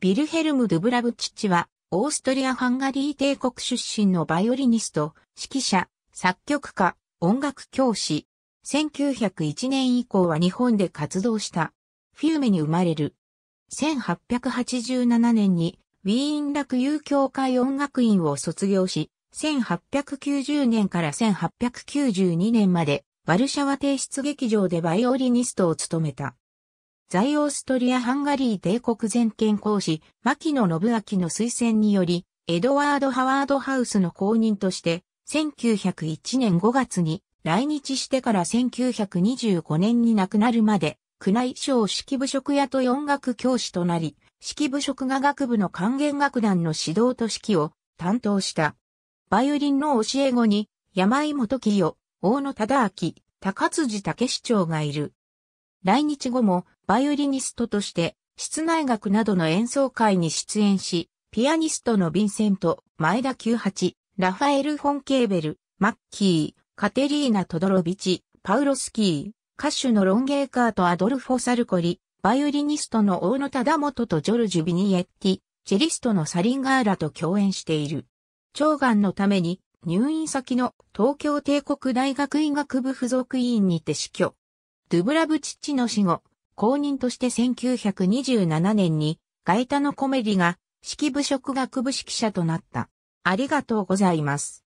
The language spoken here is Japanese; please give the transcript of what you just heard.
ビルヘルム・ドゥブラブチッチは、オーストリア・ハンガリー帝国出身のバイオリニスト、指揮者、作曲家、音楽教師。1901年以降は日本で活動した。フィウメに生まれる。1887年に、ウィーンユ友教会音楽院を卒業し、1890年から1892年まで、ワルシャワ帝室劇場でバイオリニストを務めた。在オーストリア・ハンガリー帝国全権公使、牧野信明の推薦により、エドワード・ハワード・ハウスの公認として、1901年5月に来日してから1925年に亡くなるまで、宮内省式部職屋と音楽教師となり、式部職画学部の管弦楽団の指導と指揮を担当した。バイオリンの教え子に、山井元清、大野忠明、高辻武市長がいる。来日後もバイオリニストとして室内楽などの演奏会に出演し、ピアニストのヴィンセント、前田九八、ラファエル・フォンケーベル、マッキー、カテリーナ・トドロビチ、パウロスキー、歌手のロンゲーカーとアドルフォ・サルコリ、バイオリニストの大野忠元とジョルジュ・ビニエッティ、チェリストのサリンガーラと共演している。長がんのために入院先の東京帝国大学医学部附属医院にて死去。ドゥブラブチッチの死後、公認として1927年にガイタのコメディが指揮部職学部指揮者となった。ありがとうございます。